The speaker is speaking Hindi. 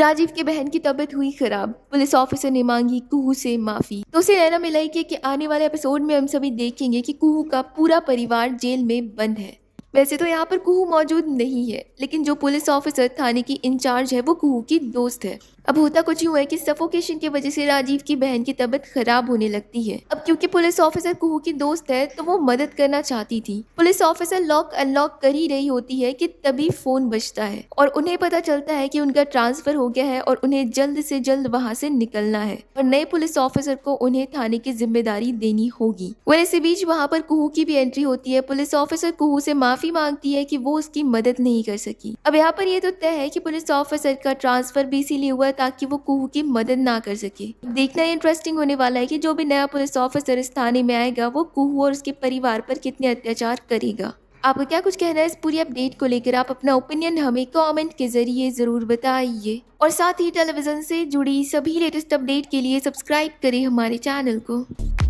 राजीव के बहन की तबीयत हुई खराब पुलिस ऑफिसर ने मांगी कुहू से माफी तो उसे नैना मिलाई के, कि आने वाले एपिसोड में हम सभी देखेंगे कि कुहू का पूरा परिवार जेल में बंद है वैसे तो यहाँ पर कुहू मौजूद नहीं है लेकिन जो पुलिस ऑफिसर थाने की इंचार्ज है वो कुहू की दोस्त है अब होता कुछ यूँ है कि सफोकेशन की वजह से राजीव की बहन की तबीयत खराब होने लगती है अब क्योंकि पुलिस ऑफिसर कुहू की दोस्त है तो वो मदद करना चाहती थी पुलिस ऑफिसर लॉक अनलॉक कर ही रही होती है कि तभी फोन बजता है और उन्हें पता चलता है कि उनका ट्रांसफर हो गया है और उन्हें जल्द से जल्द वहाँ से निकलना है और नए पुलिस ऑफिसर को उन्हें थाने की जिम्मेदारी देनी होगी वह इसी बीच वहाँ पर कुहू की भी एंट्री होती है पुलिस ऑफिसर कुहू से माफी मांगती है की वो उसकी मदद नहीं कर सकी अब यहाँ पर ये तो तय है की पुलिस ऑफिसर का ट्रांसफर भी इसीलिए हुआ ताकि वो कुहू की मदद ना कर सके देखना इंटरेस्टिंग होने वाला है कि जो भी नया पुलिस ऑफिसर इस थाने में आएगा वो कुहू और उसके परिवार पर कितने अत्याचार करेगा आपका क्या कुछ कहना है इस पूरी अपडेट को लेकर आप अपना ओपिनियन हमें कमेंट के जरिए ज़रूर बताइए और साथ ही टेलीविज़न से जुड़ी सभी लेटेस्ट अपडेट के लिए सब्सक्राइब करें हमारे चैनल को